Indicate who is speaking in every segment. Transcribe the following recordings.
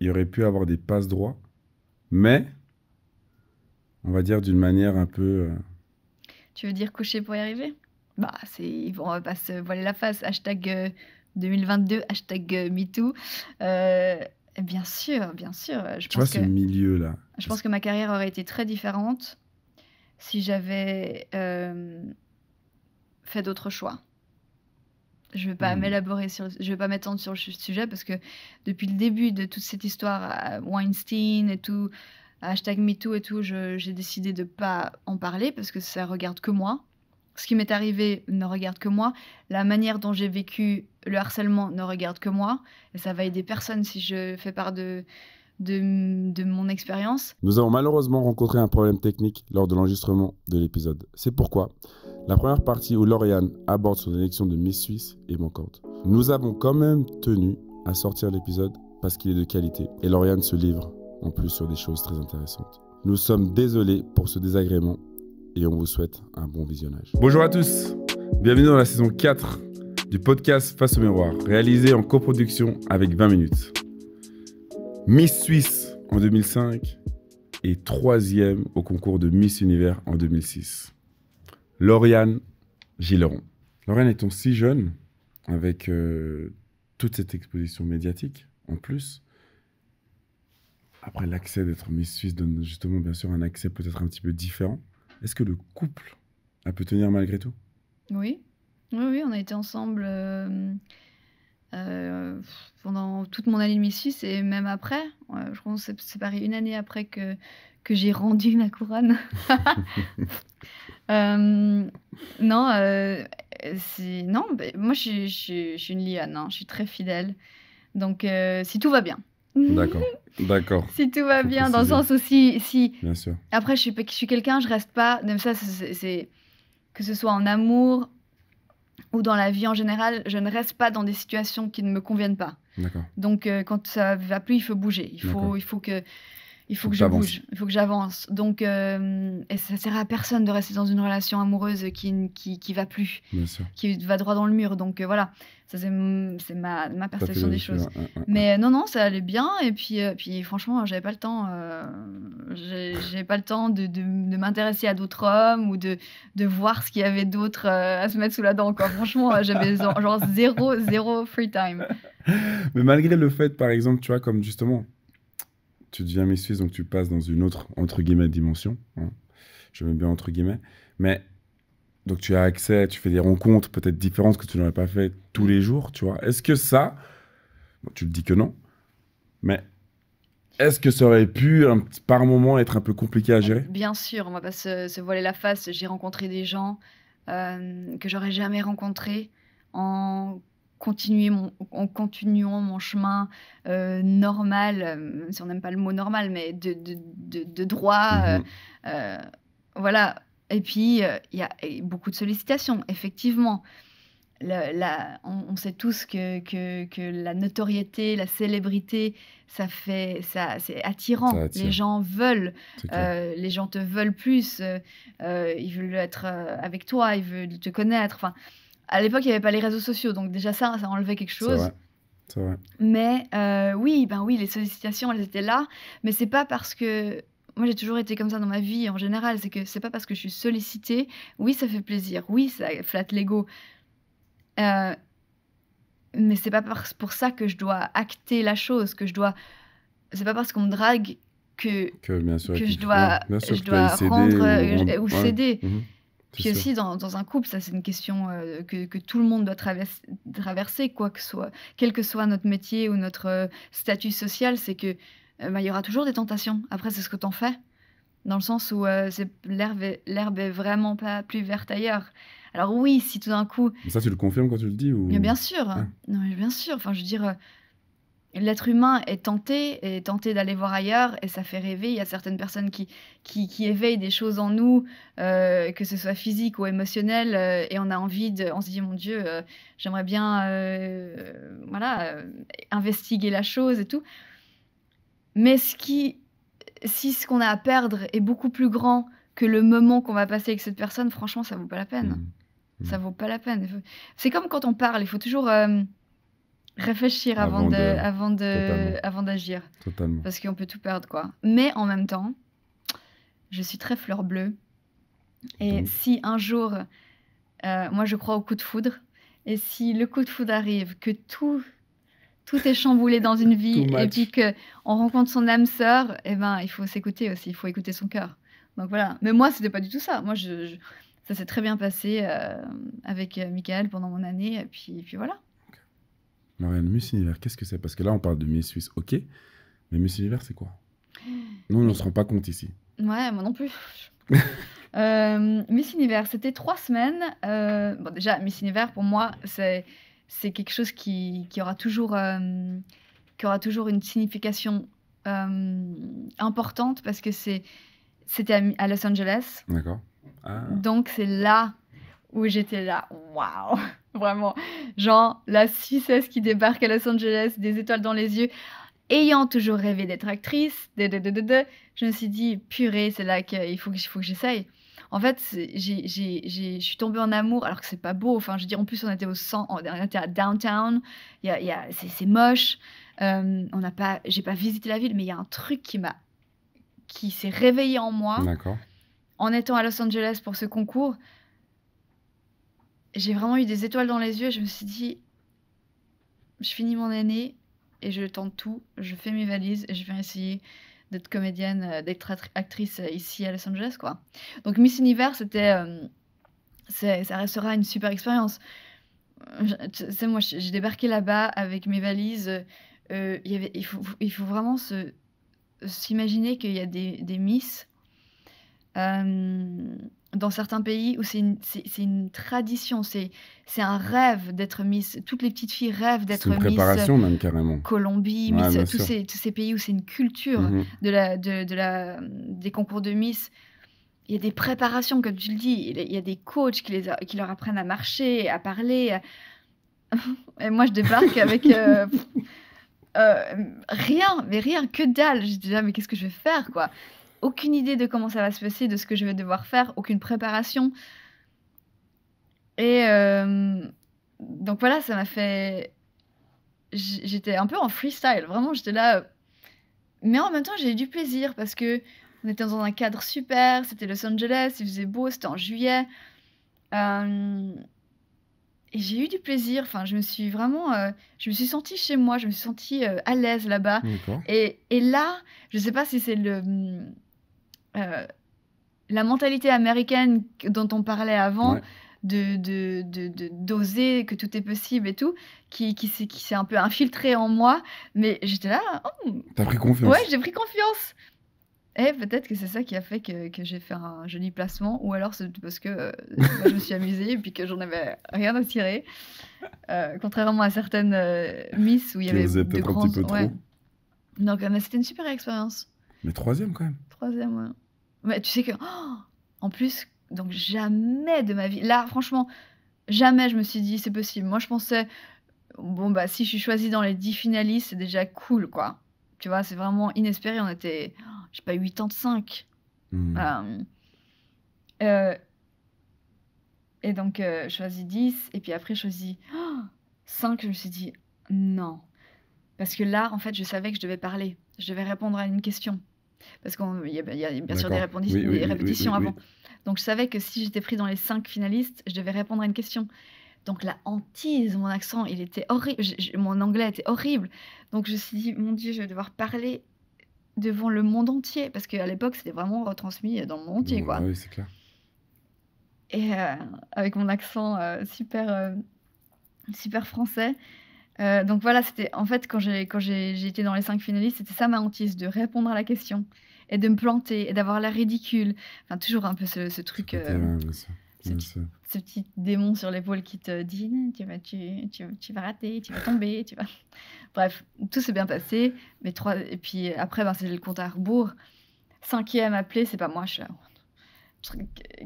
Speaker 1: il aurait pu avoir des passes droits, mais on va dire d'une manière un peu. Euh,
Speaker 2: tu veux dire coucher pour y arriver Bah, c'est, on va pas se voiler la face. Hashtag 2022, euh, hashtag euh, MeToo. bien sûr, bien sûr. Je tu pense vois que, ce
Speaker 1: milieu-là.
Speaker 2: Je pense que ma carrière aurait été très différente si j'avais fait d'autres choix. Je ne vais pas hmm. m'élaborer sur, je vais pas m'étendre sur le sujet parce que depuis le début de toute cette histoire à euh, Weinstein et tout, hashtag MeToo et tout, j'ai décidé de ne pas en parler parce que ça regarde que moi. Ce qui m'est arrivé ne regarde que moi. La manière dont j'ai vécu le harcèlement ne regarde que moi. Et ça va aider personne si je fais part de, de, de, mon expérience.
Speaker 1: Nous avons malheureusement rencontré un problème technique lors de l'enregistrement de l'épisode. C'est pourquoi la première partie où Lauriane aborde son élection de Miss Suisse est manquante. Nous avons quand même tenu à sortir l'épisode parce qu'il est de qualité et Lauriane se livre en plus sur des choses très intéressantes. Nous sommes désolés pour ce désagrément et on vous souhaite un bon visionnage. Bonjour à tous, bienvenue dans la saison 4 du podcast Face au miroir, réalisé en coproduction avec 20 minutes. Miss Suisse en 2005 et troisième au concours de Miss Univers en 2006. Lauriane Gilleron. Lauriane étant si jeune, avec euh, toute cette exposition médiatique, en plus, après l'accès d'être Miss Suisse donne justement, bien sûr, un accès peut-être un petit peu différent. Est-ce que le couple a pu tenir malgré tout
Speaker 2: Oui. Oui, oui, on a été ensemble euh, euh, pendant toute mon année de Miss Suisse et même après. je crois qu'on s'est séparés une année après que, que j'ai rendu ma couronne. Euh, non, euh, non bah, moi je, suis une liane, hein, je suis très fidèle. Donc euh, si tout va bien.
Speaker 1: D'accord. D'accord.
Speaker 2: si tout va bien, dans le sens aussi, si. Bien sûr. Après, je suis, je suis quelqu'un, je reste pas. Même ça, c'est que ce soit en amour ou dans la vie en général, je ne reste pas dans des situations qui ne me conviennent pas. Donc, quand ça va plus, il faut bouger. Il faut, il faut que il faut que je bouge, il faut que j'avance. Donc, euh, et ça sert à personne de rester dans une relation amoureuse qui qui, qui va plus, qui va droit dans le mur. Donc euh, voilà, ça c'est ma, ma perception des choses. Mais euh, non non, ça allait bien. Et puis puis franchement, j'avais pas le temps, j'avais pas le temps de, de, m'intéresser à d'autres hommes ou de de voir ce qu'il y avait d'autre à se mettre sous la dent. Franchement, j'avais genre zéro zéro free time.
Speaker 1: Mais malgré le fait, par exemple, tu vois, comme justement tu deviens Miss donc tu passes dans une autre, entre guillemets, dimension. Hein. Je mets bien entre guillemets. Mais donc tu as accès, tu fais des rencontres peut-être différentes que tu n'aurais pas fait tous les jours, tu vois. Est-ce que ça, tu le dis que non, mais est-ce que ça aurait pu par moment être un peu compliqué à gérer
Speaker 2: Bien sûr, on va pas se, voiler la face. J'ai rencontré des gens euh, que j'aurais jamais rencontrés en continuer en continuant mon chemin euh, normal, euh, si on n'aime pas le mot normal, mais de, droit. Mhm. Euh, voilà. Et puis, il y a beaucoup de sollicitations, effectivement. on, sait tous que, que, la notoriété, la célébrité, ça fait, ça, c'est attirant. les gens veulent, les gens te veulent plus, ils veulent être avec toi, ils veulent te connaître. Enfin, à l'époque, il n'y avait pas les réseaux sociaux, donc déjà ça, ça enlevait quelque chose. Vrai. Vrai. Mais euh, oui, ben oui, les sollicitations, elles étaient là, mais c'est pas parce que moi j'ai toujours été comme ça dans ma vie en général, c'est que c'est pas parce que je suis sollicitée, oui ça fait plaisir, oui ça flatte l'ego, euh, mais c'est pas pour ça que je dois acter la chose, que je dois, c'est pas parce qu'on me drague que que, bien sûr, que je dois, je dois rendre ou, euh, céder. Mhm. Puis aussi, dans, dans, un couple, ça, c'est une question euh, que, que, tout le monde doit traverser, quoi que soit, quel que soit notre métier ou notre euh, statut social, c'est que euh, bah, il y aura toujours des tentations. Après, c'est ce que tu en fais, dans le sens où l'herbe est, est, vraiment pas plus verte ailleurs. Alors oui, si tout d'un coup...
Speaker 1: Ça, tu le confirmes quand tu le dis ou... bien sûr, ah.
Speaker 2: non, bien sûr. Enfin, je veux dire, l'être humain est tenté, est tenté d'aller voir ailleurs, et ça fait rêver. Il y a certaines personnes qui, qui, éveillent des choses en nous, euh, que ce soit physique ou émotionnel, euh, et on a envie de, on se dit mon Dieu, euh, j'aimerais bien, voilà, investiguer la chose et tout. Mais ce qui, si ce qu'on a à perdre est beaucoup plus grand que le moment qu'on va passer avec cette personne, franchement, ça vaut pas la peine. Mmh. Mmh. Ça vaut pas la peine. C'est comme quand on parle, il faut toujours réfléchir avant, de, avant de, avant d'agir. Parce qu'on peut tout perdre, quoi. Mais en même temps, je suis très fleur bleue. Et si un jour, euh, moi je crois au coup de foudre, et si le coup de foudre arrive, que tout tout est chamboulé dans une vie, et puis que on rencontre son âme sœur, eh ben il faut s'écouter aussi, il faut écouter son cœur. Donc voilà. Mais moi ce c'était pas du tout ça. Moi ça s'est très bien passé euh, avec euh, Michael pendant mon année, et puis, et puis voilà.
Speaker 1: Marianne, Miss Univers, qu'est-ce que c'est Parce que là, on parle de Miss Suisse, ok, mais Miss Univers, c'est quoi
Speaker 2: mmh. Nous, on ne se rend pas compte ici. Ouais, moi non plus. Euh, Miss Univers, c'était trois semaines. Euh, bon, déjà, Miss Univers, pour moi, c'est, c'est quelque chose qui, aura toujours, euh, qui aura toujours une signification importante parce que c'est, c'était à, Los Angeles.
Speaker 1: D'accord. Ah.
Speaker 2: Donc, c'est là où j'étais là, waouh, vraiment. Genre, la Suissesse qui débarque à Los Angeles, des étoiles dans les yeux, ayant toujours rêvé d'être actrice, je me suis dit, purée, c'est là qu'il faut, faut que j'essaye. En fait, je suis tombée en amour, alors que c'est pas beau. Enfin, je veux dire, en plus, on était au centre, on était à downtown, c'est moche. je euh, on n'a pas, j'ai pas visité la ville, mais il y a un truc qui m'a, qui s'est réveillé en moi. En étant à Los Angeles pour ce concours, j'ai vraiment eu des étoiles dans les yeux. Je me suis dit, je finis mon année et je tente tout. Je fais mes valises et je vais essayer d'être comédienne, euh, d'être actrice euh, ici à Los Angeles, quoi. Donc Miss Univers, c'était, euh, ça restera une super expérience. C'est moi, j'ai débarqué là-bas avec mes valises. y avait, il, faut, il, faut, vraiment s'imaginer qu'il y a des, Miss. Euh, dans certains pays où c'est une, tradition, c'est un rêve d'être Miss. Toutes les petites filles rêvent d'être Miss. préparation même
Speaker 1: carrément. Colombie, Miss, tous, ces,
Speaker 2: tous, ces, pays où c'est une culture mhm. de la, de, la, des concours de Miss. Il y a des préparations, comme tu le dis. Il y a des coachs qui, les qui leur apprennent à marcher, à parler. Et moi, je débarque avec euh, euh, rien, mais rien, que dalle. Je dis, ah, mais qu'est-ce que je vais faire, quoi aucune idée de comment ça va se passer, de ce que je vais devoir faire, aucune préparation. Et euh, donc voilà, ça m'a fait. J'étais un peu en freestyle, vraiment, j'étais là. Euh. Mais en même temps, j'ai eu du plaisir parce que on était dans un cadre super, c'était Los Angeles, il faisait beau, c'était en juillet. Euh, et j'ai eu du plaisir. Enfin, je me suis vraiment, je me suis sentie chez moi, je me suis sentie à l'aise là-bas. Et, et, là, je ne sais pas si c'est le, euh, la mentalité américaine dont on parlait avant, de, de, d'oser, que tout est possible et tout, qui, qui, s'est, qui un peu infiltrée en moi. Mais j'étais là. Oh,
Speaker 1: T'as pris confiance. Ouais, j'ai pris
Speaker 2: confiance. Et eh, peut-être que c'est ça qui a fait que, que j'ai fait un joli placement, ou alors c'est parce que euh, je me suis amusée et puis que j'en avais rien à tirer. Euh, contrairement à certaines Miss où il y avait des grandes un petit peu trop. c'était une super expérience.
Speaker 1: Mais troisième quand même.
Speaker 2: Troisième, ouais tu sais que, oh, en plus, donc jamais de ma vie. Là, franchement, jamais je me suis dit c'est possible. Moi, je pensais, bon, bah, si je suis choisie dans les 10 finalistes, c'est déjà cool, quoi. Tu vois, c'est vraiment inespéré. On était, oh, j'ai je sais pas, 85. Hmm. Euh, euh, et donc, euh, choisi 10. Et puis après, choisi 5. Je me suis dit, non. Parce que là, en fait, je savais que je devais parler. Je devais répondre à une question parce qu'il y, a bien sûr des, répétitions avant. Donc je savais que si j'étais pris dans les cinq finalistes, je devais répondre à une question. Donc la hantise, mon accent, il était horrible, mon anglais était horrible. Donc je me suis dit, mon Dieu, je vais devoir parler devant le monde entier, parce qu'à l'époque, c'était vraiment retransmis dans le monde entier. quoi. Oui, c'est clair. Et euh, avec mon accent euh, super, euh, super français, euh, donc voilà, c'était en fait quand j'ai été dans les cinq finalistes, c'était ça ma hantise de répondre à la question et de me planter et d'avoir l'air ridicule. Enfin toujours un peu ce, truc. Euh, ce, petit, démon sur l'épaule qui te dit tu vas, rater, tu vas tomber, tu vas. Bref, tout s'est bien passé. Mais trois et puis après ben, c'est le compte à rebours. Cinquième appelé, c'est pas moi, je suis là.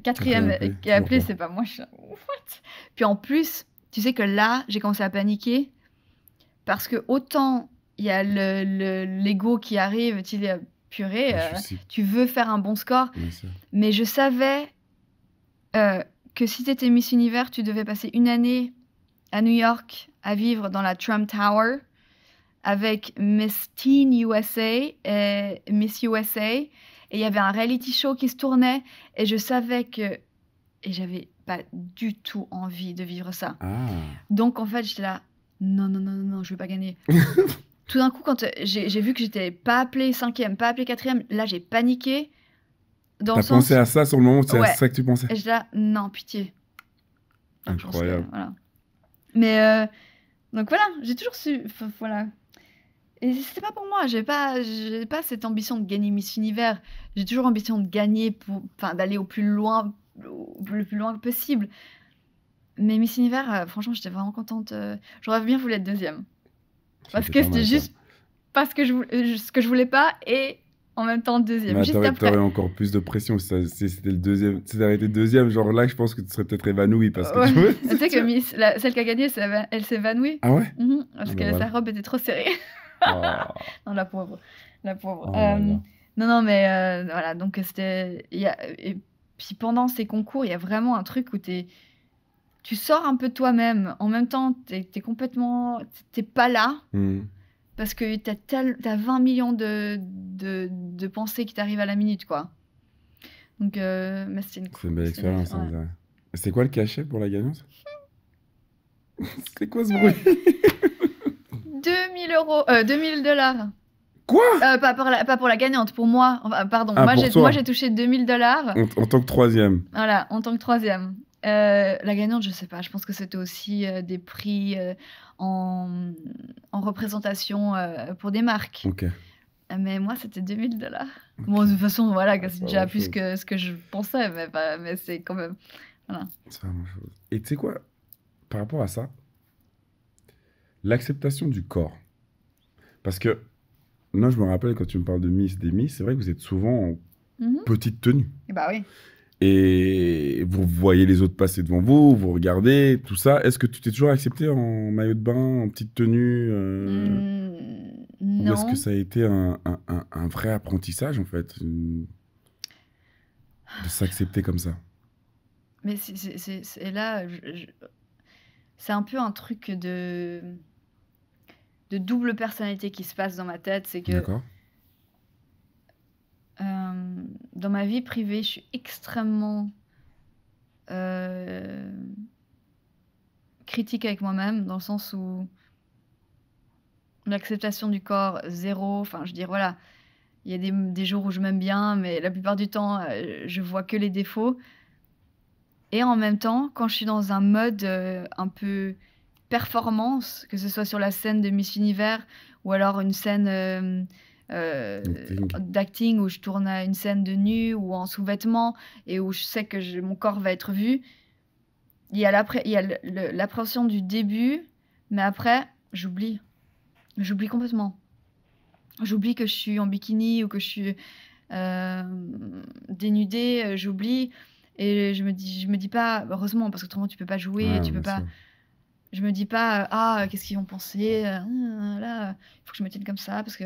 Speaker 2: Quatrième appelé, c'est pas moi, je Puis en plus, tu sais que là, j'ai commencé à paniquer parce que autant il y a l'ego qui arrive, tu dis purée, ah, euh, tu veux faire un bon score. mais je savais euh, que si tu étais Miss Univers, tu devais passer une année à New York à vivre dans la Trump Tower avec Miss Teen USA et euh, Miss USA. Et il y avait un reality show qui se tournait. Et je savais que. Et j'avais pas du tout envie de vivre ça. Ah. Donc en fait, j'étais là, non, non, non, non, non, je vais pas gagner. Tout d'un coup, quand j'ai vu que j'étais pas appelé cinquième, pas appelé quatrième, là j'ai paniqué. Tu sens... pensé à ça sur le moment, c'est à ça que tu pensais. Et non, pitié. Incroyable. Mais euh, donc voilà, j'ai toujours su, voilà. Et c'était pas pour moi, j'ai pas, pas cette ambition de gagner Miss Univers. J'ai toujours ambition de gagner, enfin d'aller au plus loin, le plus loin possible. Mais Miss Univers, euh, franchement, j'étais vraiment contente. Euh, j'aurais bien voulu être deuxième. Parce que c'était juste Parce que, je voulais, euh, ce que je voulais pas et en même temps deuxième. Bah, aurais
Speaker 1: encore plus de pression si, c'était le deuxième. C'était t'avais deuxième, genre là, je pense que tu serais peut-être évanouie. parce que que
Speaker 2: Miss, celle qui a gagné, elle s'évanouit. Ah ouais mhm, Parce ah que bah sa robe était trop serrée. Ah. non, la pauvre. La pauvre. Oh non, non, mais voilà, donc c'était. Et puis pendant ces concours, il y a vraiment un truc où t'es. es tu sors un peu toi-même. En même temps, tu es, complètement. Tu pas là. Hmm. Parce que tu as, as, 20 millions de, de, pensées qui t'arrivent à la minute, quoi. Donc, euh, c'est une, belle expérience. Hein,
Speaker 1: c'est quoi le cachet pour la gagnante C'est quoi ce bruit
Speaker 2: 2000 euros, 2000 euh, dollars. Quoi euh, pas, pour la, gagnante, pour moi. Enfin, pardon, ah, moi j'ai touché 2000 dollars. en,
Speaker 1: tant que troisième.
Speaker 2: Voilà, en tant que troisième. Euh, la gagnante, je ne sais pas. Je pense que c'était aussi euh, des prix euh, en, représentation pour des marques. Mais moi, c'était 2000 dollars. Bon, de toute façon, voilà, ah, c'est déjà plus que ce que je pensais, mais, c'est quand même.
Speaker 1: C'est Et tu sais quoi, par rapport à ça, l'acceptation du corps. Parce que, non je me rappelle quand tu me parles de Miss, des c'est vrai que vous êtes souvent en mhm. petite tenue. Et eh bah oui. Et vous voyez les autres passer devant vous, vous regardez, tout ça. Est-ce que tu t'es toujours accepté en maillot de bain, en petite tenue euh, mmh, Non. est-ce que ça a été un, vrai apprentissage, en fait De s'accepter comme ça
Speaker 2: Mais c'est là. C'est un peu un truc de de double personnalité qui se passe dans ma tête. C'est que euh, dans ma vie privée, je suis extrêmement euh, critique avec moi-même, dans le sens où l'acceptation du corps, zéro. Enfin, je veux dire, voilà, il y a des, jours où je m'aime bien, mais la plupart du temps, euh, je vois que les défauts. Et en même temps, quand je suis dans un mode un peu performance, que ce soit sur la scène de Miss Univers ou alors une scène euh, d'acting où je tourne à une scène de nu ou en sous-vêtements et où je sais que mon corps va être vu. Il y a l'appréhension du début, mais après, j'oublie. J'oublie complètement. J'oublie que je suis en bikini ou que je suis euh, dénudée, euh, j'oublie. Et je me dis, je me dis pas, heureusement, parce que autrement tu peux pas jouer, tu peux pas. Je me dis pas, ah, qu'est-ce qu'ils vont penser, là, il faut que je me tienne comme ça, parce que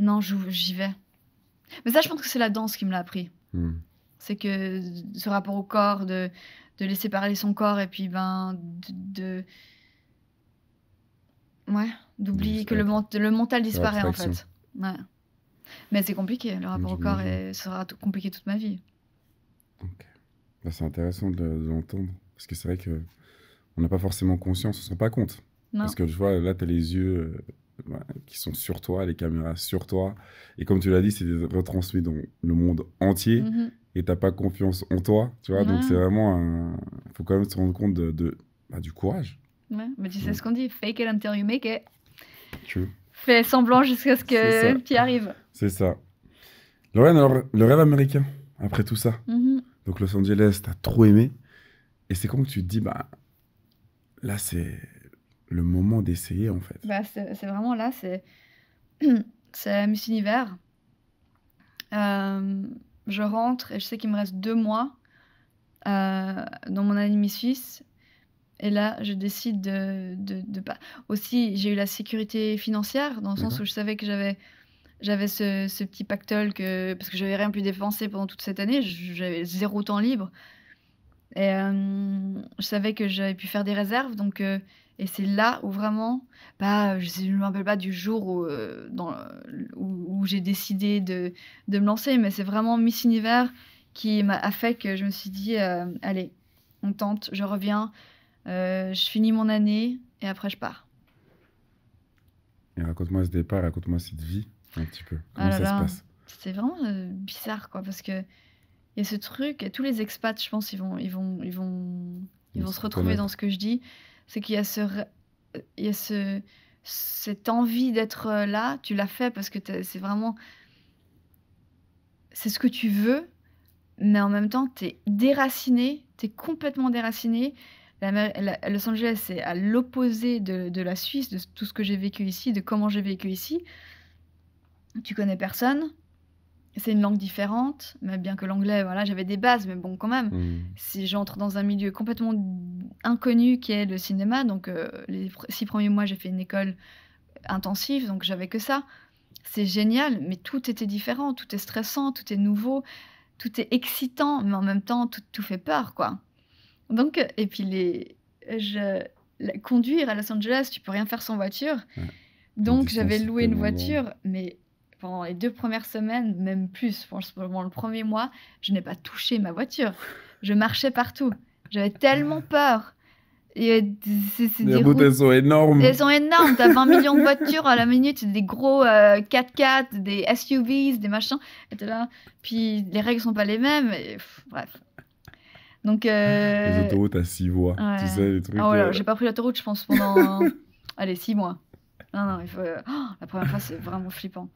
Speaker 2: non, j'y vais. Mais ça, je pense que c'est la danse qui me l'a appris. Hmm. C'est que ce rapport au corps, de, laisser parler son corps et puis ben de, ouais, d'oublier que le, mental disparaît en fait. Ouais. Mais c'est compliqué, le rapport au corps et sera compliqué toute ma vie.
Speaker 1: Ok. Bah, c'est intéressant de, l'entendre parce que c'est vrai que on n'a pas forcément conscience, on s'en pas compte. Parce que je vois là, tu as les yeux euh, qui sont sur toi, les caméras sur toi. Et comme tu l'as dit, c'est retransmis dans le monde entier. Mhm. et tu Et pas confiance en toi, tu vois. Donc c'est vraiment un... faut quand même se rendre compte de, bah, du courage.
Speaker 2: mais tu sais ce qu'on dit, fake it until you make it. Tu Fais semblant jusqu'à ce que tu y arrives.
Speaker 1: C'est ça. Lorraine, alors, le rêve américain, après tout ça. Mhm. Donc Los Angeles, t'as trop aimé. Et c'est quand que tu te dis, bah, là, c'est le moment d'essayer, en fait.
Speaker 2: Bah, c'est vraiment là, c'est Miss Univers. Euh, je rentre et je sais qu'il me reste deux mois euh, dans mon année Miss Suisse. Et là, je décide de, de, pas. Aussi, j'ai eu la sécurité financière, dans le sens où je savais que j'avais j'avais ce, ce, petit pactole que parce que j'avais rien pu dépenser pendant toute cette année, j'avais zéro temps libre. Et euh, je savais que j'avais pu faire des réserves, donc et c'est là où vraiment, bah, je ne me rappelle pas du jour où, euh, dans, où, j'ai décidé de, de, me lancer, mais c'est vraiment Miss Univers qui m'a fait que je me suis dit, euh, allez, on tente, je reviens, euh, je finis mon année et après je pars.
Speaker 1: Et raconte-moi ce départ, raconte-moi cette vie un petit peu. Comment ah ça se passe
Speaker 2: C'est vraiment bizarre, quoi, parce que il y a ce truc, tous les expats, je pense, ils vont, ils vont, ils vont, ils vont se retrouver dans ce que je dis c'est qu'il y a, ce, il y a ce, cette envie d'être euh, là, tu l'as fait parce que c'est vraiment... C'est ce que tu veux, mais en même temps, tu es déraciné, tu es complètement déraciné. la, Los Angeles, c'est à l'opposé de, de, la Suisse, de tout ce que j'ai vécu ici, de comment j'ai vécu ici. Tu connais personne, c'est une langue différente, mais bien que l'anglais, voilà, j'avais des bases, mais bon, quand même, mm. si j'entre dans un milieu complètement inconnu qui est le cinéma, donc euh, les six premiers mois, j'ai fait une école intensive, donc j'avais que ça. C'est génial, mais tout était différent, tout est stressant, tout est nouveau, tout est excitant, mais en même temps, tout, fait peur, quoi. Donc, et puis les, je, conduire à Los Angeles, tu peux rien faire sans voiture.
Speaker 1: Donc, j'avais loué une voiture,
Speaker 2: mais pendant les deux premières semaines, même plus, pendant le premier mois, je n'ai pas touché ma voiture. Je marchais partout. J'avais tellement peur. Les routes, elles sont énormes. Elles sont énormes. as 20 millions de voitures à la minute, des gros 4x4, euh, des SUVs, des machins. Et là. Puis les règles sont pas les mêmes. bref. Donc. Euh, les autoroutes à 6 voies. Tu sais, les trucs. Ah euh, j'ai pas pris l'autoroute, je pense, pendant. Allez, 6 mois. Non, non, euh, oh, la première fois, c'est vraiment flippant.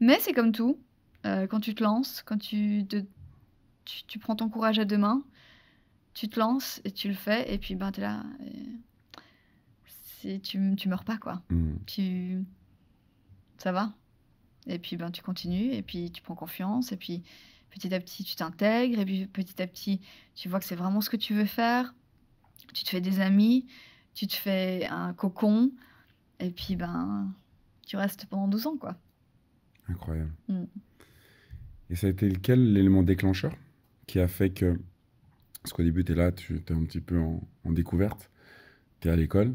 Speaker 2: Mais c'est comme tout. Euh, quand tu te lances, quand tu, tu, prends ton courage à deux mains, tu te lances et tu le fais, et puis ben, tu es là. Euh, tu, tu meurs pas, quoi. Hmm. Tu... Ça va. Et puis ben, tu continues, et puis tu prends confiance, et puis petit à petit, tu t'intègres, et puis petit à petit, tu vois que c'est vraiment ce que tu veux faire. Tu te fais des amis, tu te fais un cocon. Et puis, ben, tu restes pendant 12 ans, quoi.
Speaker 1: Incroyable. Mm. Et ça a été lequel l'élément déclencheur qui a fait que, parce qu'au début, tu es là, tu es un petit peu en, découverte, tu es à l'école,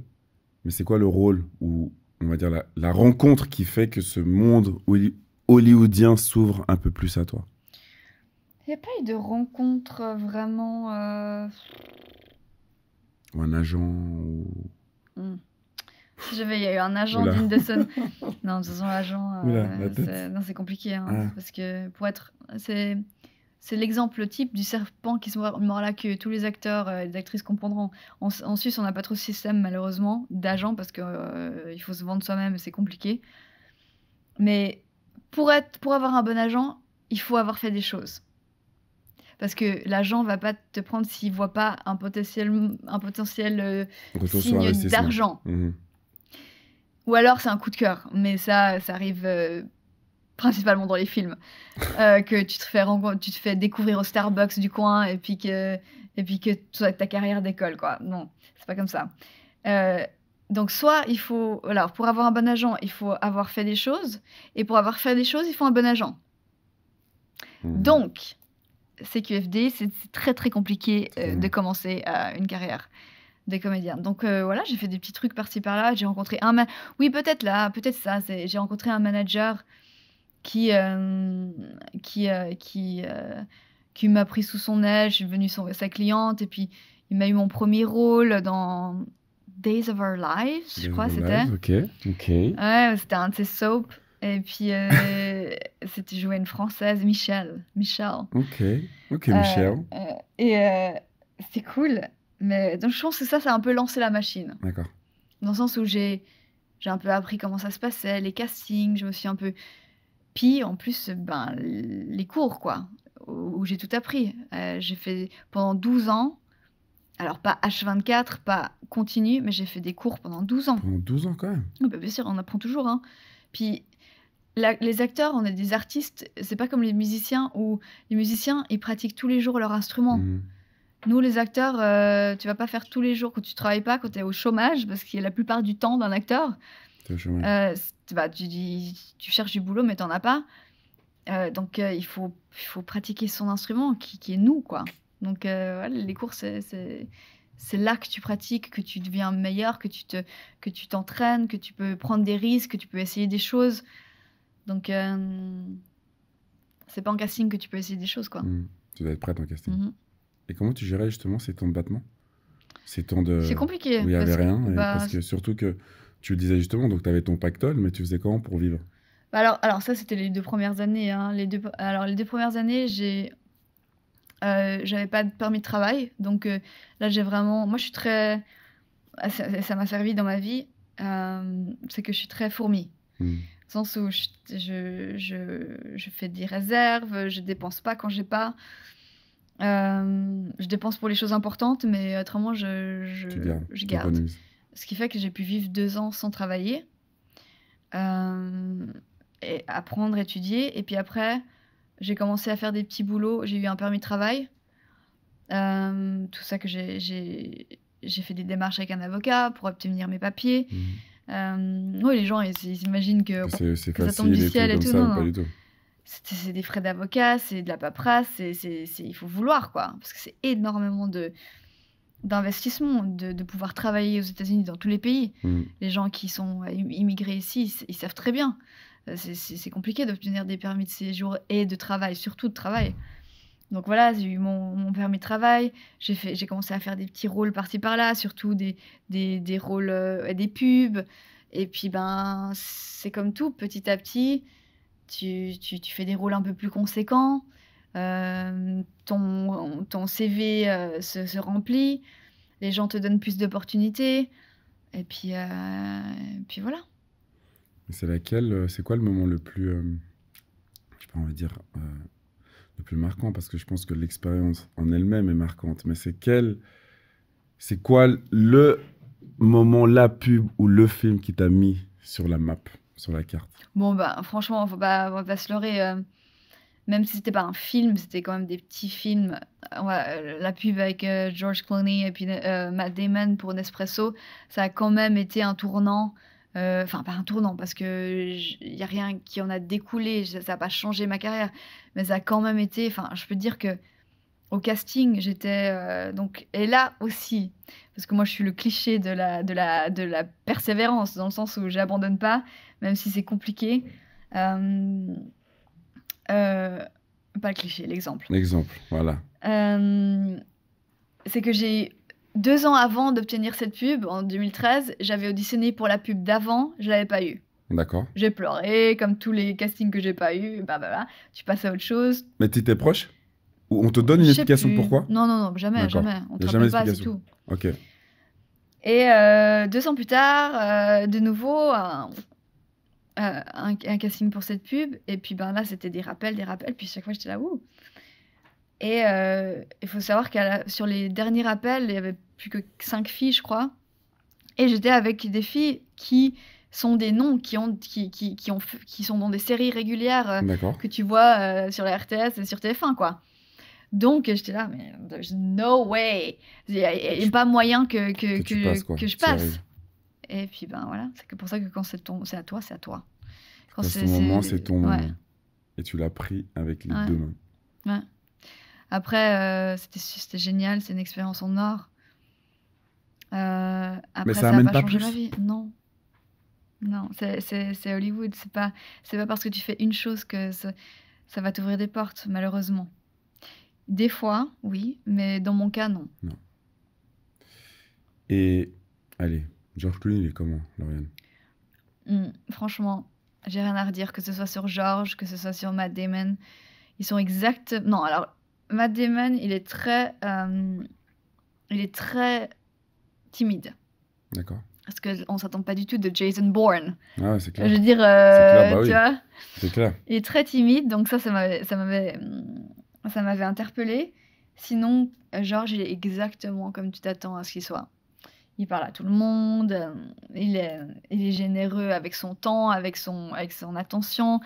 Speaker 1: mais c'est quoi le rôle ou, on va dire, la, rencontre qui fait que ce monde hollywoodien s'ouvre un peu plus à toi
Speaker 2: Il n'y a pas eu de rencontre euh, vraiment. Euh,
Speaker 1: ou un agent ou...
Speaker 2: Mm si il y a eu un agent son non, de agent, euh, c'est compliqué. Hein, ah. Parce que pour être. C'est c'est l'exemple type du serpent qui se mord là que Tous les acteurs euh, et les actrices comprendront. En, Suisse, on n'a pas trop de système, malheureusement, d'agents parce qu'il euh, il faut se vendre soi-même, c'est compliqué. Mais pour, être, pour avoir un bon agent, il faut avoir fait des choses. Parce que l'agent va pas te prendre s'il voit pas un potentiel, un potentiel signe d'argent. Mhm. Ou alors c'est un coup de cœur, mais ça, ça arrive euh, principalement dans les films. Euh, que tu te, fais tu te fais découvrir au Starbucks du coin et puis que, et puis que ta, carrière décolle, quoi. Non, c'est pas comme ça. Euh, donc soit il faut, alors pour avoir un bon agent, il faut avoir fait des choses, et pour avoir fait des choses, il faut un bon agent. Hmm. Donc, CQFD, c'est très très compliqué hmm. de commencer une carrière des comédiens. Donc euh, voilà, j'ai fait des petits trucs par-ci par-là. J'ai rencontré un. oui, peut-être là, peut-être ça. J'ai rencontré un manager qui, euh, qui, euh, qui, m'a pris sous son aile. Je suis devenue sa cliente. Et puis, il m'a eu mon premier rôle dans Days of Our Lives, je crois, c'était. Ok, ok. Ouais, c'était un de ses soaps. Et puis, c'était jouer une française, Michelle. Michelle.
Speaker 1: Ok, ok, Michelle.
Speaker 2: et c'est cool. Mais donc je pense que ça, ça a un peu lancé la machine. D'accord. Dans le sens où j'ai un peu appris comment ça se passait, les castings, je me suis un peu. Puis en plus, ben, les cours, quoi, où, j'ai tout appris. Euh, j'ai fait pendant 12 ans, alors pas H24, pas continu, mais j'ai fait des cours pendant 12 ans.
Speaker 1: Pendant 12 ans quand même
Speaker 2: ah, bah, Bien sûr, on apprend toujours. Hein. Puis les acteurs, on est des artistes, c'est pas comme les musiciens où les musiciens, ils pratiquent tous les jours leur instrument. Mmh. Nous, les acteurs, euh, tu vas pas faire tous les jours quand tu travailles pas, quand tu es au chômage, parce qu'il y a la plupart du temps d'un acteur. Euh, bah, tu, cherches du boulot, mais tu n'en as pas. Euh, donc, euh, il, faut, pratiquer son instrument, qui, est nous, quoi. Donc, les cours, c'est là que tu pratiques, que tu deviens meilleur, que tu te, que tu t'entraînes, que tu peux prendre des risques, que tu peux essayer des choses. Donc euh, c'est pas en casting que tu peux essayer des choses quoi. Mmh.
Speaker 1: Tu dois être prête en casting. Mmh. Et comment tu gérais justement ces temps de battement Ces temps de. C'est compliqué. il n'y avait rien. Bah, parce que surtout que tu le disais justement, donc tu avais ton pactole, mais tu faisais comment pour vivre
Speaker 2: bah, alors, alors, ça, c'était les deux premières années. Hein. Les deux, alors, les deux premières années, j'ai. Euh, j'avais pas de permis de travail. Donc euh, là, j'ai vraiment. Moi, je suis très. Ah, ça m'a servi dans ma vie. Euh, c'est que je suis très fourmi. sans hmm. sens où je, je, je, je, fais des réserves, je dépense pas quand j'ai pas. Euh, je dépense pour les choses importantes, mais euh, autrement, je, je, garde. Ce qui fait que j'ai pu vivre deux ans sans travailler, euh, et apprendre, étudier. Et puis après, j'ai commencé à faire des petits boulots. J'ai eu un permis de travail. tout ça que j'ai fait des démarches avec un avocat pour obtenir mes papiers. Mhm. oui, les gens, ils, imaginent que, ça tombe du ciel et tout. Pas du tout c'est des frais d'avocat, c'est de la paperasse, il faut vouloir, quoi. Parce que c'est énormément de, d'investissement, de, pouvoir travailler aux États-Unis, dans tous les pays. Mm. Les gens qui sont immigrés ici, ils, savent très bien. Euh, c'est, compliqué d'obtenir des permis de séjour et de travail, surtout de travail. Donc voilà, j'ai eu mon, mon permis de travail, j'ai, commencé à faire des petits rôles par-ci par-là, surtout des, des, des rôles, euh, et des pubs. Et puis, ben, c'est comme tout, petit à petit, tu, fais des rôles un peu plus conséquents, euh, ton, ton, CV euh, se, remplit, les gens te donnent plus d'opportunités, et puis, euh, puis voilà.
Speaker 1: C'est laquelle, c'est quoi le moment le plus, je sais dire, le plus marquant Parce que je pense que l'expérience en elle-même est marquante, mais c'est c'est quoi le moment, la pub ou le film qui t'a mis sur la map sur la carte?
Speaker 2: Bon, bah, franchement, on va se leurrer. Euh, même si c'était pas un film, c'était quand même des petits films. Euh, euh, la pub avec George Clooney et puis Matt Damon pour Nespresso, ça a quand même été un tournant. Enfin, pas un tournant, parce que n'y a rien qui en a découlé, ça n'a pas changé ma carrière, mais ça a quand même été. Enfin, je peux dire que au casting, j'étais euh, donc et là aussi parce que moi je suis le cliché de la de de la persévérance dans le sens où j'abandonne pas même si c'est compliqué. Euh, euh, pas le cliché, l'exemple. L'exemple, voilà. c'est que j'ai deux ans avant d'obtenir cette pub en 2013, j'avais auditionné pour la pub d'avant, je l'avais pas eu. D'accord. J'ai pleuré comme tous les castings que j'ai pas eu, bah, bah, bah. Tu passes à autre chose.
Speaker 1: Mais tu étais proche on te donne une explication pourquoi
Speaker 2: Non, non, non, jamais, jamais. On te pas, du tout. Ok. Et euh, deux ans plus tard, euh, de nouveau, euh, un, casting pour cette pub. Et puis ben là, c'était des rappels, des rappels. Puis chaque fois, j'étais là, ouh. Et il faut savoir que sur les derniers rappels, il y avait plus que cinq filles, je crois. Et j'étais avec des filles qui sont des noms qui, ont, qui, ont, qui sont dans des séries régulières que tu vois sur la RTS et sur TF1, quoi. Donc, j'étais là, mais no way. Il n'y a, ah, pas moyen que, que, que, je passe. Et puis, ben voilà, c'est pour ça que quand c'est à toi, c'est à toi.
Speaker 1: Quand c'est moment, c'est ton Et tu l'as pris avec les deux mains.
Speaker 2: Ouais. Après, euh, c'était génial, c'est une expérience en or. Euh, après, mais ça, n'amène pas, plus. vie. Non. Non, c'est Hollywood. C'est pas, pas parce que tu fais une chose que ça va t'ouvrir des portes, malheureusement. Des fois, oui, mais dans mon cas, non.
Speaker 1: Non. Et allez, George Clooney, il est
Speaker 2: comment, Lauriane hmm, Franchement, j'ai rien à redire, que ce soit sur George, que ce soit sur Matt Damon. Ils sont exacts... Non, alors, Matt Damon, il est très. Euh, il est très timide. D'accord. Parce qu'on ne s'attend pas du tout de Jason Bourne.
Speaker 1: Ah, c'est clair. Je veux dire, euh, bah tu vois. C'est clair.
Speaker 2: Il est très timide, donc ça, ça m'avait hmm, ça m'avait interpellée. Sinon, euh, Georges, il est exactement comme tu t'attends à ce qu'il soit. Il parle à tout le monde, euh, il est, généreux avec son temps, avec son, attention,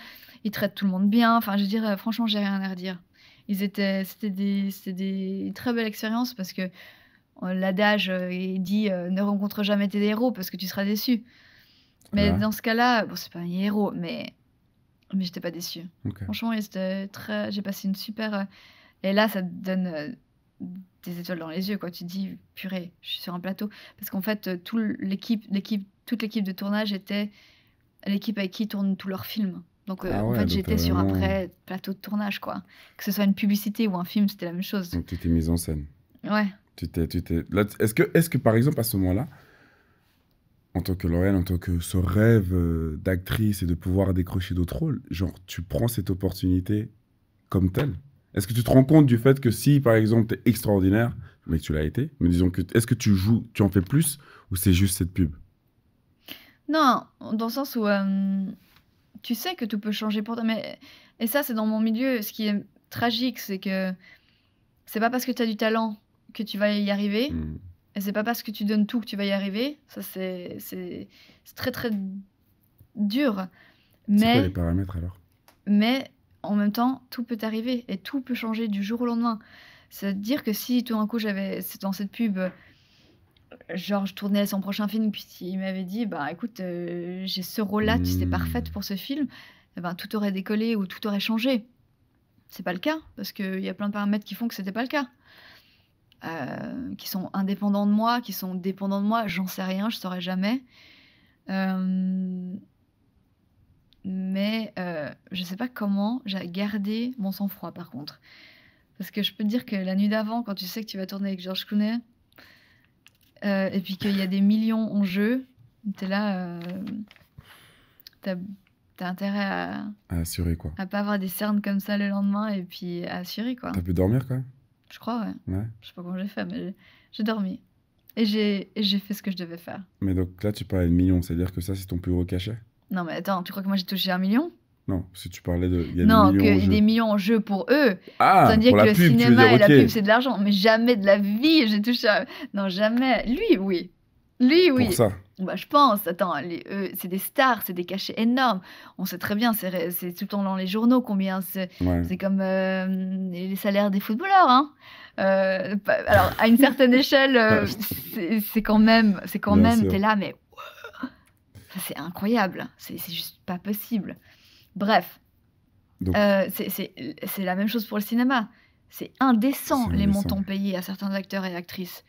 Speaker 2: il traite tout le monde bien. Enfin, je dirais, euh, franchement, j'ai rien à redire. Ils étaient, c'était des, très belles expériences parce que l'adage dit ne rencontre jamais tes héros parce que tu seras déçu. Mais dans ce cas-là, bon, c'est pas un héros, mais mais j'étais pas déçue. Franchement, très... j'ai passé une super. Euh, et là, ça te donne euh, des étoiles dans les yeux quand tu te dis purée, je suis sur un plateau. Parce qu'en fait, euh, tout l'équipe, toute l'équipe de tournage était l'équipe avec qui tournent tous leurs films. Donc ah en fait, j'étais sur un vrai plateau de tournage, quoi. Que ce soit une publicité ou un film, c'était la même chose.
Speaker 1: Donc tu t'es mise en scène. Ouais. Tu t'es, est-ce que, est-ce que par exemple à ce moment-là, en tant que Lauriane, en tant que ce rêve euh, d'actrice et de pouvoir décrocher d'autres rôles, genre, tu prends cette opportunité comme telle Est-ce que tu te rends compte du fait que si, par exemple, tu es extraordinaire, mais que tu l'as été, mais disons que, est-ce que tu joues, tu en fais plus ou c'est juste cette pub
Speaker 2: Non, dans le sens où euh, tu sais que tout peut changer pour toi, mais, et ça, c'est dans mon milieu, ce qui est tragique, c'est que c'est pas parce que tu as du talent que tu vas y arriver. Mmh c'est pas parce que tu donnes tout que tu vas y arriver. Ça, c'est, c'est, très, très dur. Mais. les
Speaker 1: paramètres alors
Speaker 2: Mais en même temps, tout peut arriver et tout peut changer du jour au lendemain. C'est-à-dire que si tout d'un coup, j'avais. dans cette pub. Georges tournait son prochain film, puis il m'avait dit Bah écoute, euh, j'ai ce rôle-là, tu sais, hmm. parfaite pour ce film. Eh ben, tout aurait décollé ou tout aurait changé. C'est pas le cas, parce qu'il y a plein de paramètres qui font que c'était pas le cas. Euh, qui sont indépendants de moi, qui sont dépendants de moi, j'en sais rien, je saurais jamais. Euh, mais euh, je sais pas comment j'ai gardé mon sang-froid par contre. Parce que je peux te dire que la nuit d'avant, quand tu sais que tu vas tourner avec Georges Clooney, et puis qu'il y a des millions en jeu, t'es là, t'as intérêt à...
Speaker 1: à... assurer quoi.
Speaker 2: À pas avoir des cernes comme ça le lendemain et puis à assurer quoi. T'as pu dormir quoi je crois, ouais. Je sais pas comment j'ai fait, mais j'ai dormi. Et j'ai fait ce que je devais faire.
Speaker 1: Mais donc là, tu parlais de millions, c'est-à-dire que ça, c'est ton plus gros cachet
Speaker 2: Non, mais attends, tu crois que moi j'ai touché un million
Speaker 1: Non, si tu parlais de.
Speaker 2: Y non, des millions que des millions en jeu pour eux. Ah, C'est-à-dire que le cinéma et la pub, c'est de l'argent. Mais jamais de la vie, j'ai touché un... Non, jamais. Lui, oui. Lui, oui. Bah, je pense. Attends, c'est des stars, c'est des cachets énormes. On sait très bien, c'est, tout le temps dans les journaux combien c'est. comme euh, les salaires des footballeurs. Hein. Euh, alors, à une certaine échelle, euh, c'est, quand même, c'est quand même, t'es là, mais c'est incroyable. C'est, juste pas possible. Bref, c'est la même chose pour le cinéma. C'est indécent les montants payés à certains acteurs et actrices.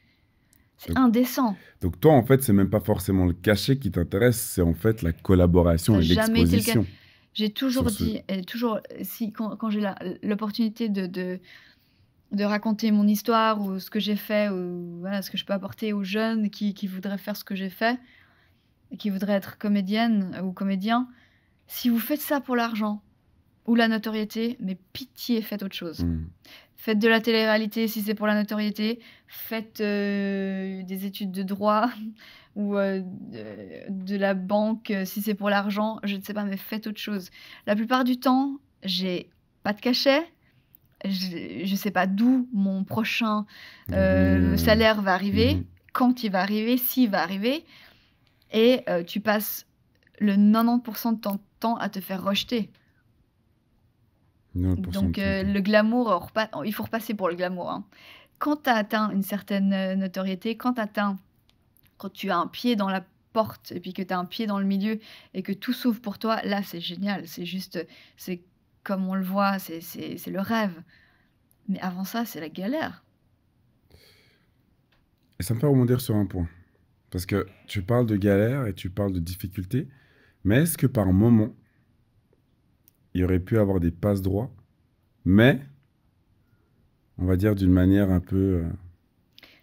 Speaker 2: C'est indécent.
Speaker 1: Donc toi, en fait, c'est même pas forcément le cachet qui t'intéresse, c'est en fait la collaboration et l'exposition.
Speaker 2: J'ai toujours dit, toujours, si, quand, j'ai l'opportunité de, de, raconter mon histoire ou ce que j'ai fait, ou ce que je peux apporter aux jeunes qui, voudraient faire ce que j'ai fait, qui voudraient être comédienne ou comédien, si vous faites ça pour l'argent ou la notoriété, mais pitié, faites autre chose. Hmm faites de la télé-réalité si c'est pour la notoriété, faites euh, des études de droit ou euh, de, la banque euh, si c'est pour l'argent, je ne sais pas, mais faites autre chose. La plupart du temps, j'ai pas de cachet. Je ne sais pas d'où mon prochain mmh. salaire va arriver, mmh. quand il va arriver, s'il va arriver. Et tu passes le 90% de ton temps à te faire rejeter. Donc euh, le glamour, il faut repasser pour le glamour. Hein. Quand tu as atteint une certaine euh, notoriété, quand tu quand tu as un pied dans la porte et puis que tu as un pied dans le milieu et que tout s'ouvre pour toi, là c'est génial, c'est juste, c'est comme on le voit, c'est le rêve. Mais avant ça, c'est la galère.
Speaker 1: Et ça me fait rebondir sur un point. Parce que tu parles de galère et tu parles de difficulté, mais est-ce que par moment, il aurait pu avoir des passes droits, mais on va dire d'une manière un peu. Euh,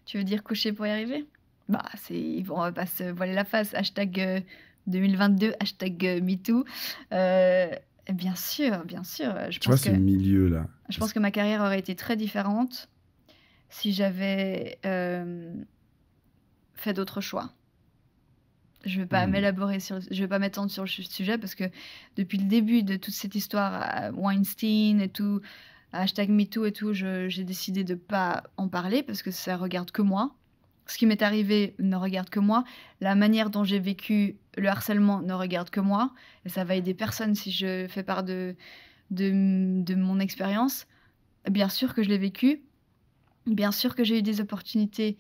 Speaker 2: tu veux dire coucher pour y arriver Bah, c'est, on va pas se voiler la face. Hashtag 2022, euh, hashtag euh, MeToo. bien sûr, bien sûr. Je tu pense vois que,
Speaker 1: milieu-là.
Speaker 2: Je pense que ma carrière aurait été très différente si j'avais fait d'autres choix. Je ne vais pas hmm. m'élaborer sur, je vais pas m'étendre sur le sujet parce que depuis le début de toute cette histoire, euh, Weinstein et tout, hashtag MeToo et tout, j'ai décidé de ne pas en parler parce que ça regarde que moi. Ce qui m'est arrivé ne regarde que moi. La manière dont j'ai vécu le harcèlement ne regarde que moi. Et ça va aider personne si je fais part de, de mon expérience. Bien sûr que je l'ai vécu. Bien sûr que j'ai eu des opportunités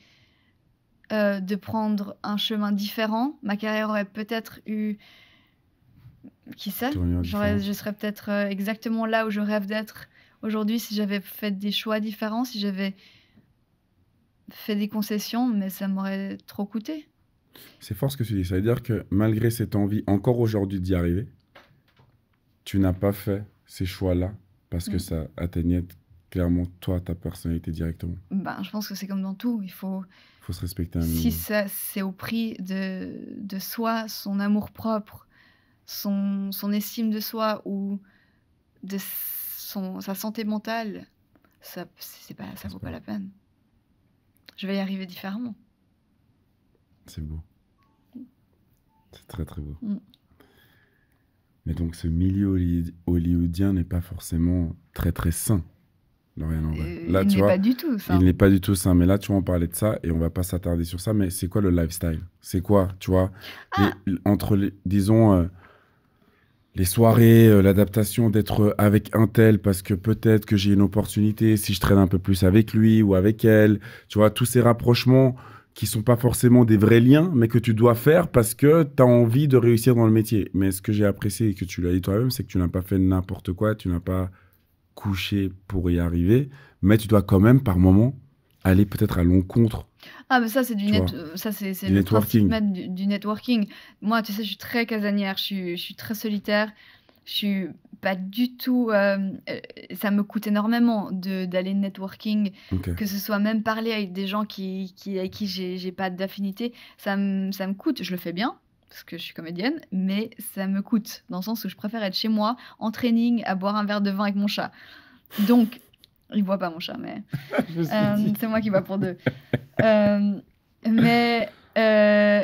Speaker 2: euh, de prendre un chemin différent. Ma carrière aurait peut-être eu. Qui sait Je serais peut-être euh, exactement là où je rêve d'être aujourd'hui si j'avais fait des choix différents, si j'avais fait des concessions, mais ça m'aurait trop coûté.
Speaker 1: C'est fort ce que tu dis. Ça veut dire que malgré cette envie, encore aujourd'hui, d'y arriver, tu n'as pas fait ces choix-là parce que mm. ça atteignait clairement toi, ta personnalité directement
Speaker 2: ben, Je pense que c'est comme dans tout. Il faut,
Speaker 1: faut se respecter un Si
Speaker 2: c'est au prix de, de soi, son amour-propre, son, son estime de soi ou de son, sa santé mentale, ça ne pas, ça vaut pas. la peine. Je vais y arriver différemment.
Speaker 1: C'est beau. C'est très très beau. Mm. Mais donc ce milieu hollywoodien n'est pas forcément très très sain. Là, il n'est pas du tout ça. Il n'est pas du tout ça. Mais là, tu vas en parler de ça et on va pas s'attarder sur ça. Mais c'est quoi le lifestyle C'est quoi, tu vois ah. Entre, disons, euh, les soirées, euh, l'adaptation d'être avec un tel parce que peut-être que j'ai une opportunité si je traîne un peu plus avec lui ou avec elle. Tu vois, tous ces rapprochements qui sont pas forcément des vrais liens, mais que tu dois faire parce que tu as envie de réussir dans le métier. Mais ce que j'ai apprécié et que tu l'as dit toi-même, c'est que tu n'as pas fait n'importe quoi, tu n'as pas coucher pour y arriver, mais tu dois quand même par moment aller peut-être à l'encontre.
Speaker 2: Ah, mais ça, c'est du, euh, networking. du, networking. Moi, tu sais, je suis très casanière, je suis, très solitaire, je suis pas du tout. Euh, euh, ça me coûte énormément de, d'aller networking, que ce soit même parler avec des gens qui, qui, avec qui j'ai, pas d'affinité. ça me coûte, je le fais bien, parce que je suis comédienne, mais ça me coûte, dans le sens où je préfère être chez moi, en training, à boire un verre de vin avec mon chat. Donc, il ne boit pas mon chat, mais euh, c'est moi qui bois pour deux. Euh, mais euh,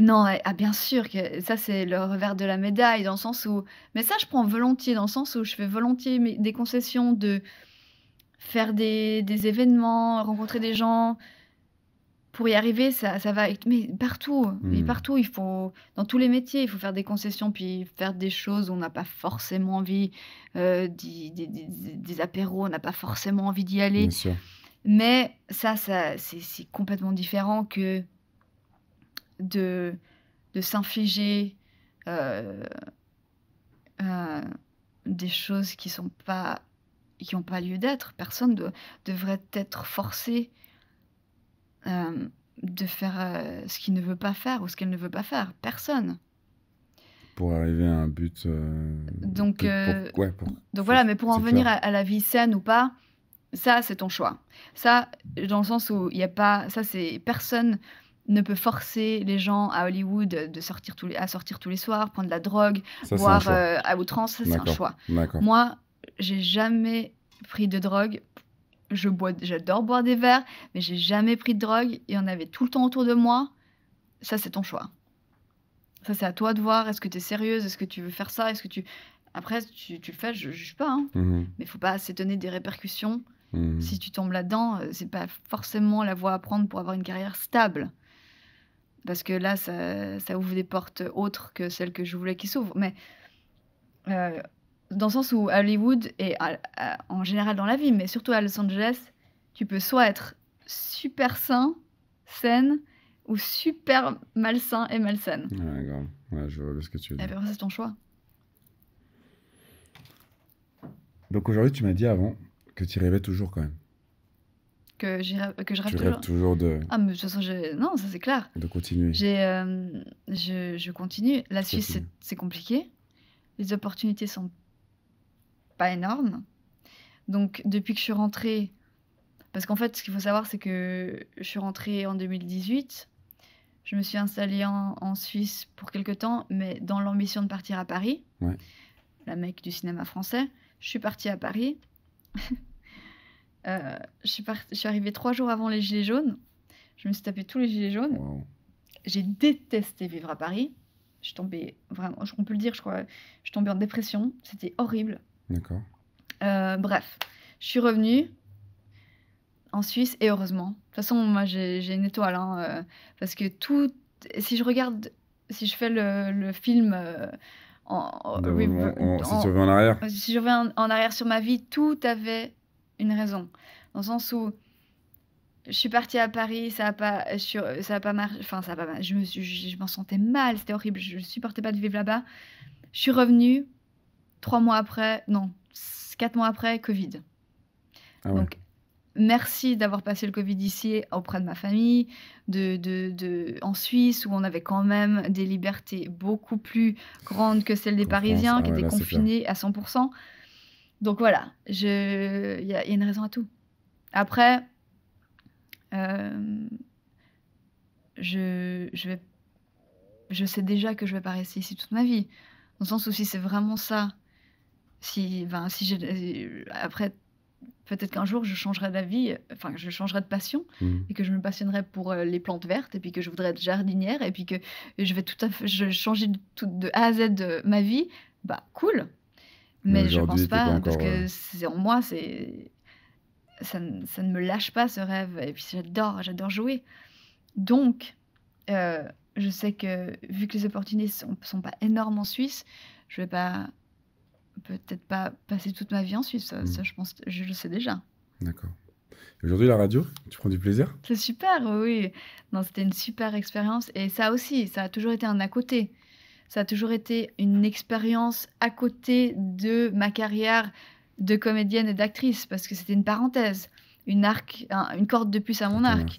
Speaker 2: non, ah, bien sûr que ça c'est le revers de la médaille, dans le sens où, mais ça je prends volontiers, dans le sens où je fais volontiers des concessions de faire des événements, rencontrer des gens, pour y arriver, ça, ça va. Mais partout, hmm. partout, il faut. Dans tous les métiers, il faut faire des concessions, puis faire des choses où on n'a pas forcément envie, euh, des, des, apéros, on n'a pas forcément envie d'y aller. Mais ça, ça c'est complètement différent que de, de s'infliger euh, euh, des choses qui sont pas qui n'ont pas lieu d'être. Personne ne devrait être forcé euh, de faire euh, ce qu'il ne veut pas faire ou ce qu'elle ne veut pas faire. Personne.
Speaker 1: Pour arriver à un but. Euh, donc, donc voilà,
Speaker 2: mais pour en venir à, la vie saine ou pas, ça c'est ton choix. Ça, dans le sens où il n'y a pas, ça c'est personne ne peut forcer les gens à Hollywood de sortir tous à sortir tous les soirs, prendre de la drogue, boire à outrance, c'est un choix. Moi, j'ai jamais pris de drogue je bois, j'adore boire des verres, mais j'ai jamais pris de drogue. et y en avait tout le temps autour de moi. Ça, c'est ton choix. Ça, c'est à toi de voir. Est-ce que tu es sérieuse Est-ce que tu veux faire ça Est-ce que tu. Après, tu, le fais, je ne juge pas. Hein. Mmh mais il faut pas s'étonner des répercussions. Mmh si tu tombes là-dedans, euh, c'est pas forcément la voie à prendre pour avoir une carrière stable. Parce que là, ça, ouvre des portes autres que celles que je voulais qui s'ouvrent. Mais euh, dans le sens où Hollywood, et euh, euh, en général dans la vie, mais surtout à Los Angeles, tu peux soit être super sain, saine, ou super malsain et malsaine. Ouais,
Speaker 1: Ouais, je vois ce que tu veux dire. c'est ton choix. Donc aujourd'hui, tu m'as dit avant que tu rêvais toujours quand même.
Speaker 2: Que, je rêve tu toujours. Rêves toujours de. Ah, mais de toute façon, non, ça c'est clair. De continuer. J'ai, euh, je, je, continue. La Suisse, c'est compliqué. Les opportunités sont pas énorme. Donc depuis que je suis rentrée, parce qu'en fait ce qu'il faut savoir c'est que je suis rentrée en 2018, je me suis installée en, en Suisse pour quelques temps, mais dans l'ambition de partir à Paris, la mecque du cinéma français, je suis partie à Paris. Euh, je, suis arrivée trois jours avant les Gilets jaunes. Je me suis tapé tous les Gilets jaunes. J'ai détesté vivre à Paris. Je suis tombée, vraiment, on peut le dire, je crois, je suis tombée en dépression. C'était horrible. D'accord. Euh, bref, je suis revenue en Suisse et heureusement. De toute façon, moi j'ai une étoile hein, euh, parce que tout. Si je regarde, si je fais le, film. Euh, en, reviens en, arrière. Si je reviens en, arrière sur ma vie, tout avait une raison. Dans le sens où je suis partie à Paris, ça a pas, ça a pas marché, enfin ça a pas, je me, je, je m'en sentais mal, c'était horrible, je ne supportais pas de vivre là-bas. Je suis revenue, trois mois après, non, quatre mois après, Covid. Ah Donc, merci d'avoir passé le Covid ici auprès de ma famille, de, de, de, en Suisse, où on avait quand même des libertés beaucoup plus grandes que celles des Parisiens, ah qui étaient confinés à 100%. Donc voilà, il je... y, y, a une raison à tout. Après, euh, je, je, vais... je sais déjà que je ne vais pas rester ici toute ma vie. Dans le sens où si c'est vraiment ça si, si après, peut-être qu'un jour je changerai d'avis, enfin je changerai de passion mmh. et que je me passionnerai pour euh, les plantes vertes et puis que je voudrais être jardinière et puis que je vais tout à fait, changer de, tout, de A à Z de euh, ma vie, bah cool. Mais, je je pense pas, hein, parce que euh, c'est en moi, ça, ne me lâche pas ce rêve et puis j'adore, j'adore jouer. Donc je sais que vu que les opportunités sont, sont pas énormes en Suisse, je vais pas peut-être pas passer toute ma vie en Suisse. Ça, mm. je pense, je le sais déjà.
Speaker 1: D'accord. Aujourd'hui, la radio, tu prends du plaisir
Speaker 2: C'est super, oui. Non, c'était une super expérience. Et ça aussi, ça a toujours été un à côté. Ça a toujours été une expérience à côté de ma carrière de comédienne et d'actrice, parce que c'était une parenthèse, une, arc, une corde de puce à mon arc.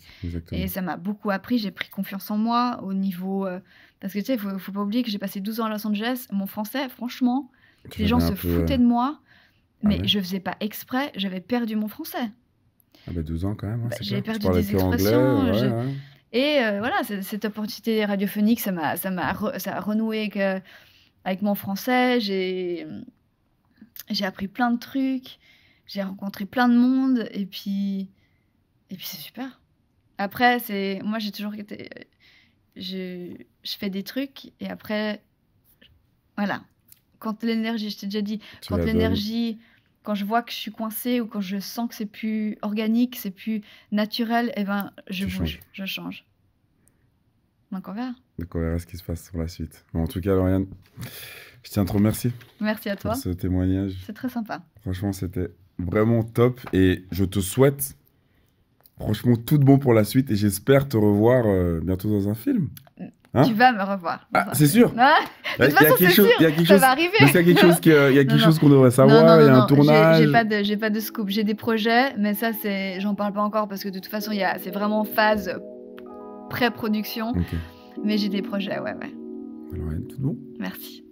Speaker 2: Et ça m'a beaucoup appris, j'ai pris confiance en moi au niveau... Euh, parce que tu sais, il faut, faut pas oublier que j'ai passé 12 ans à Los Angeles. Mon français, franchement, les gens se foutaient euh, de moi, ah mais je faisais pas exprès, j'avais perdu mon français.
Speaker 1: Ah 12 bah, ans quand même. Hein, bah, j'avais perdu des expressions. Anglais,
Speaker 2: Et euh, voilà, cette opportunité radiophonique, ça m'a, ça m'a, ça a renoué avec, euh, avec mon français. J'ai, j'ai appris plein de trucs. J'ai rencontré plein de monde. Et puis, et puis c'est super. Après, c'est, moi, j'ai toujours été, je, je fais des trucs et après, voilà, quand l'énergie, je t'ai déjà dit, quand l'énergie, quand je vois que je suis coincée ou quand je sens que c'est plus organique, c'est plus naturel, et eh ben je bouge, je change. Donc on verra.
Speaker 1: Donc on verra ce qui se passe pour la suite. en tout cas, Lauriane, je tiens à te remercier. Merci à toi. Pour ce témoignage. C'est très sympa. Franchement, c'était vraiment top et je te souhaite franchement tout de bon pour la suite et j'espère te revoir euh, bientôt dans un film.
Speaker 2: Mm. Hein tu vas me revoir. Ah, c'est bah, sûr. Il y, a quelque chose, il y a quelque chose, y
Speaker 1: a quelque chose, qu'on devrait savoir. Il y a un tournage. J'ai pas
Speaker 2: de, pas de scoop. J'ai des projets, mais ça, c'est, j'en parle pas encore parce que de toute façon, il c'est vraiment phase pré-production. Mais j'ai des projets, ouais, ouais. Bah, tout bon. Merci.